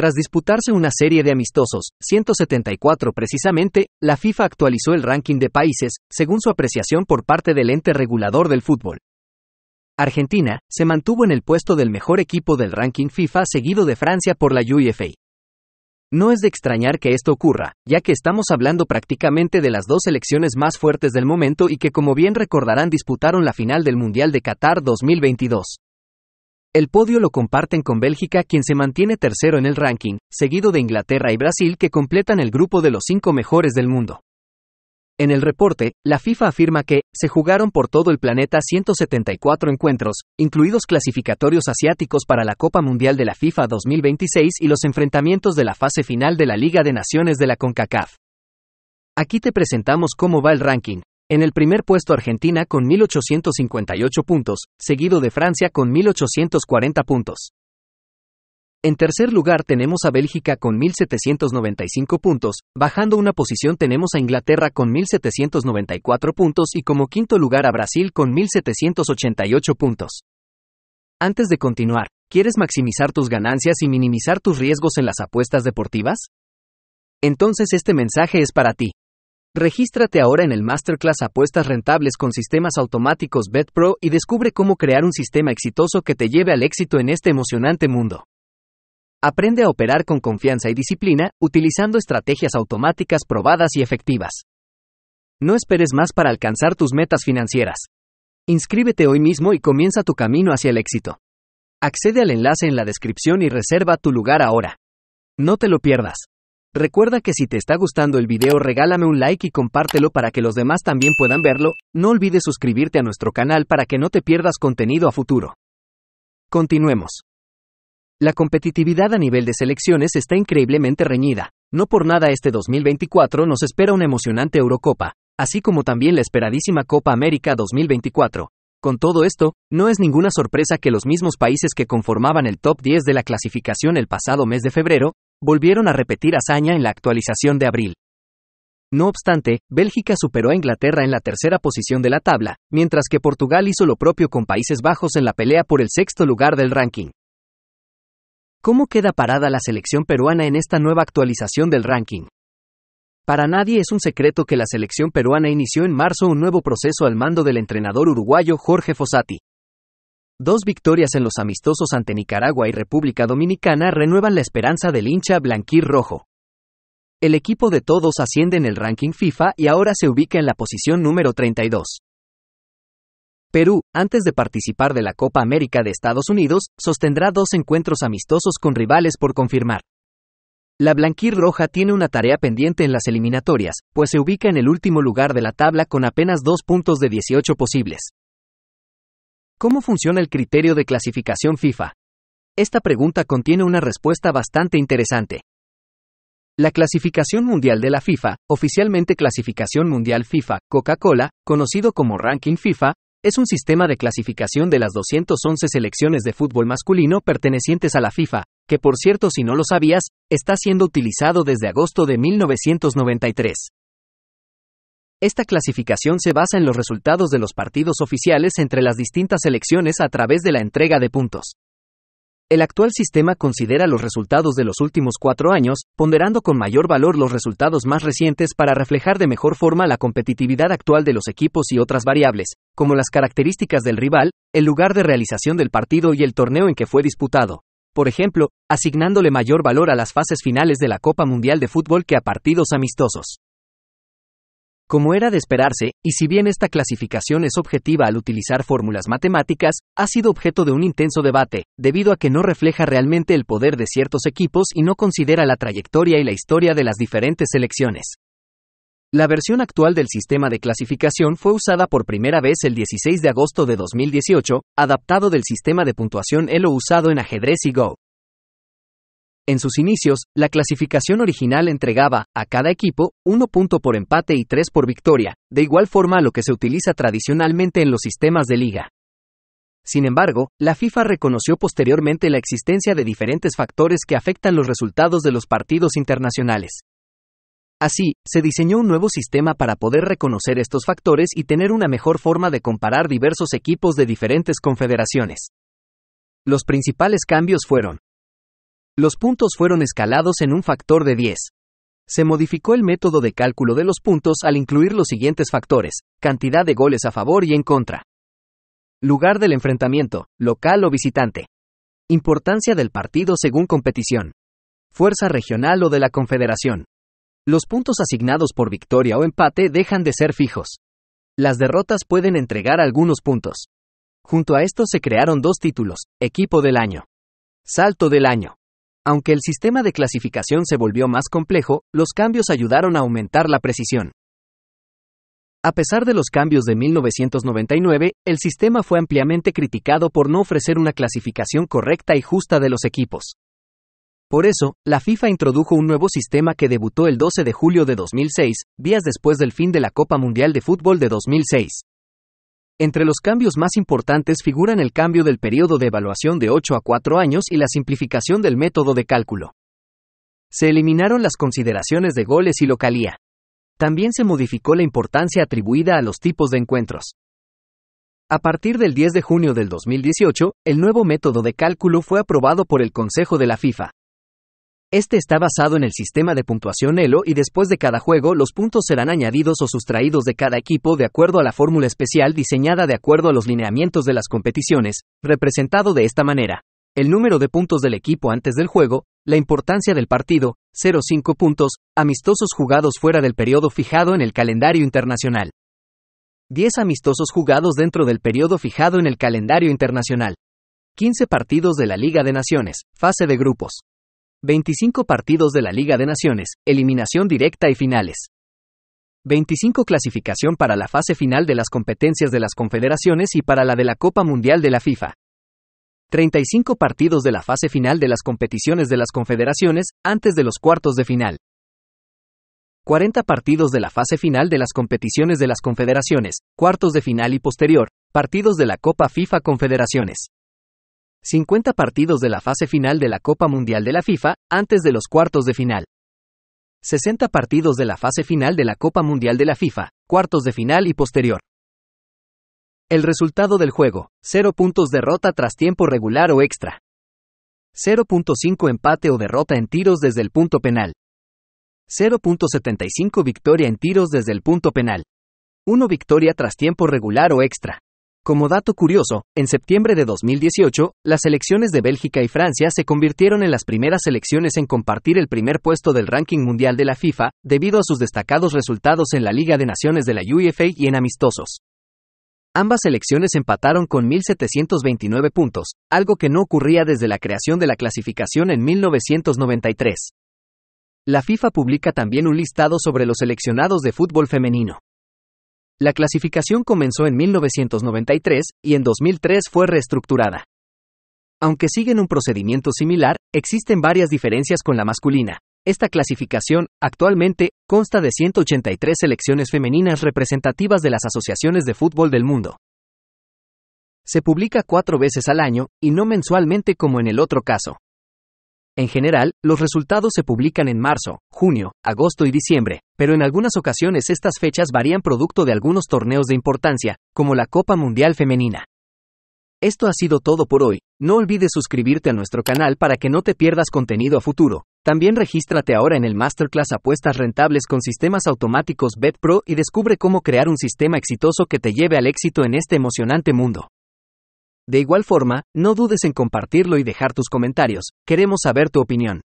Tras disputarse una serie de amistosos, 174 precisamente, la FIFA actualizó el ranking de países, según su apreciación por parte del ente regulador del fútbol. Argentina se mantuvo en el puesto del mejor equipo del ranking FIFA seguido de Francia por la UEFA. No es de extrañar que esto ocurra, ya que estamos hablando prácticamente de las dos selecciones más fuertes del momento y que como bien recordarán disputaron la final del Mundial de Qatar 2022. El podio lo comparten con Bélgica, quien se mantiene tercero en el ranking, seguido de Inglaterra y Brasil, que completan el grupo de los cinco mejores del mundo. En el reporte, la FIFA afirma que se jugaron por todo el planeta 174 encuentros, incluidos clasificatorios asiáticos para la Copa Mundial de la FIFA 2026 y los enfrentamientos de la fase final de la Liga de Naciones de la CONCACAF. Aquí te presentamos cómo va el ranking, en el primer puesto Argentina con 1.858 puntos, seguido de Francia con 1.840 puntos. En tercer lugar tenemos a Bélgica con 1.795 puntos, bajando una posición tenemos a Inglaterra con 1.794 puntos y como quinto lugar a Brasil con 1.788 puntos. Antes de continuar, ¿quieres maximizar tus ganancias y minimizar tus riesgos en las apuestas deportivas? Entonces este mensaje es para ti. Regístrate ahora en el Masterclass Apuestas Rentables con Sistemas Automáticos BetPro y descubre cómo crear un sistema exitoso que te lleve al éxito en este emocionante mundo. Aprende a operar con confianza y disciplina, utilizando estrategias automáticas probadas y efectivas. No esperes más para alcanzar tus metas financieras. Inscríbete hoy mismo y comienza tu camino hacia el éxito. Accede al enlace en la descripción y reserva tu lugar ahora. No te lo pierdas. Recuerda que si te está gustando el video regálame un like y compártelo para que los demás también puedan verlo, no olvides suscribirte a nuestro canal para que no te pierdas contenido a futuro. Continuemos. La competitividad a nivel de selecciones está increíblemente reñida. No por nada este 2024 nos espera una emocionante Eurocopa, así como también la esperadísima Copa América 2024. Con todo esto, no es ninguna sorpresa que los mismos países que conformaban el top 10 de la clasificación el pasado mes de febrero, volvieron a repetir hazaña en la actualización de abril. No obstante, Bélgica superó a Inglaterra en la tercera posición de la tabla, mientras que Portugal hizo lo propio con Países Bajos en la pelea por el sexto lugar del ranking. ¿Cómo queda parada la selección peruana en esta nueva actualización del ranking? Para nadie es un secreto que la selección peruana inició en marzo un nuevo proceso al mando del entrenador uruguayo Jorge Fossati. Dos victorias en los amistosos ante Nicaragua y República Dominicana renuevan la esperanza del hincha Blanquir Rojo. El equipo de todos asciende en el ranking FIFA y ahora se ubica en la posición número 32. Perú, antes de participar de la Copa América de Estados Unidos, sostendrá dos encuentros amistosos con rivales por confirmar. La Roja tiene una tarea pendiente en las eliminatorias, pues se ubica en el último lugar de la tabla con apenas dos puntos de 18 posibles. ¿Cómo funciona el criterio de clasificación FIFA? Esta pregunta contiene una respuesta bastante interesante. La clasificación mundial de la FIFA, oficialmente clasificación mundial FIFA, Coca-Cola, conocido como ranking FIFA, es un sistema de clasificación de las 211 selecciones de fútbol masculino pertenecientes a la FIFA, que por cierto si no lo sabías, está siendo utilizado desde agosto de 1993. Esta clasificación se basa en los resultados de los partidos oficiales entre las distintas elecciones a través de la entrega de puntos. El actual sistema considera los resultados de los últimos cuatro años, ponderando con mayor valor los resultados más recientes para reflejar de mejor forma la competitividad actual de los equipos y otras variables, como las características del rival, el lugar de realización del partido y el torneo en que fue disputado. Por ejemplo, asignándole mayor valor a las fases finales de la Copa Mundial de Fútbol que a partidos amistosos. Como era de esperarse, y si bien esta clasificación es objetiva al utilizar fórmulas matemáticas, ha sido objeto de un intenso debate, debido a que no refleja realmente el poder de ciertos equipos y no considera la trayectoria y la historia de las diferentes selecciones. La versión actual del sistema de clasificación fue usada por primera vez el 16 de agosto de 2018, adaptado del sistema de puntuación ELO usado en ajedrez y Go. En sus inicios, la clasificación original entregaba, a cada equipo, 1 punto por empate y 3 por victoria, de igual forma a lo que se utiliza tradicionalmente en los sistemas de liga. Sin embargo, la FIFA reconoció posteriormente la existencia de diferentes factores que afectan los resultados de los partidos internacionales. Así, se diseñó un nuevo sistema para poder reconocer estos factores y tener una mejor forma de comparar diversos equipos de diferentes confederaciones. Los principales cambios fueron, los puntos fueron escalados en un factor de 10. Se modificó el método de cálculo de los puntos al incluir los siguientes factores, cantidad de goles a favor y en contra. Lugar del enfrentamiento, local o visitante. Importancia del partido según competición. Fuerza regional o de la Confederación. Los puntos asignados por victoria o empate dejan de ser fijos. Las derrotas pueden entregar algunos puntos. Junto a esto se crearon dos títulos, Equipo del Año. Salto del Año. Aunque el sistema de clasificación se volvió más complejo, los cambios ayudaron a aumentar la precisión. A pesar de los cambios de 1999, el sistema fue ampliamente criticado por no ofrecer una clasificación correcta y justa de los equipos. Por eso, la FIFA introdujo un nuevo sistema que debutó el 12 de julio de 2006, días después del fin de la Copa Mundial de Fútbol de 2006. Entre los cambios más importantes figuran el cambio del periodo de evaluación de 8 a 4 años y la simplificación del método de cálculo. Se eliminaron las consideraciones de goles y localía. También se modificó la importancia atribuida a los tipos de encuentros. A partir del 10 de junio del 2018, el nuevo método de cálculo fue aprobado por el Consejo de la FIFA. Este está basado en el sistema de puntuación Elo y después de cada juego los puntos serán añadidos o sustraídos de cada equipo de acuerdo a la fórmula especial diseñada de acuerdo a los lineamientos de las competiciones, representado de esta manera. El número de puntos del equipo antes del juego, la importancia del partido, 0.5 puntos, amistosos jugados fuera del periodo fijado en el calendario internacional. 10 amistosos jugados dentro del periodo fijado en el calendario internacional. 15 partidos de la Liga de Naciones, fase de grupos. 25 partidos de la Liga de Naciones, eliminación directa y finales. 25 clasificación para la fase final de las competencias de las confederaciones y para la de la Copa Mundial de la FIFA. 35 partidos de la fase final de las competiciones de las confederaciones, antes de los cuartos de final. 40 partidos de la fase final de las competiciones de las confederaciones, cuartos de final y posterior, partidos de la Copa FIFA Confederaciones. 50 partidos de la fase final de la Copa Mundial de la FIFA, antes de los cuartos de final. 60 partidos de la fase final de la Copa Mundial de la FIFA, cuartos de final y posterior. El resultado del juego, 0 puntos derrota tras tiempo regular o extra. 0.5 empate o derrota en tiros desde el punto penal. 0.75 victoria en tiros desde el punto penal. 1 victoria tras tiempo regular o extra. Como dato curioso, en septiembre de 2018, las elecciones de Bélgica y Francia se convirtieron en las primeras elecciones en compartir el primer puesto del ranking mundial de la FIFA, debido a sus destacados resultados en la Liga de Naciones de la UEFA y en amistosos. Ambas elecciones empataron con 1.729 puntos, algo que no ocurría desde la creación de la clasificación en 1993. La FIFA publica también un listado sobre los seleccionados de fútbol femenino. La clasificación comenzó en 1993 y en 2003 fue reestructurada. Aunque siguen un procedimiento similar, existen varias diferencias con la masculina. Esta clasificación, actualmente, consta de 183 selecciones femeninas representativas de las asociaciones de fútbol del mundo. Se publica cuatro veces al año, y no mensualmente como en el otro caso. En general, los resultados se publican en marzo, junio, agosto y diciembre, pero en algunas ocasiones estas fechas varían producto de algunos torneos de importancia, como la Copa Mundial Femenina. Esto ha sido todo por hoy, no olvides suscribirte a nuestro canal para que no te pierdas contenido a futuro. También regístrate ahora en el Masterclass Apuestas Rentables con Sistemas Automáticos BetPro y descubre cómo crear un sistema exitoso que te lleve al éxito en este emocionante mundo. De igual forma, no dudes en compartirlo y dejar tus comentarios, queremos saber tu opinión.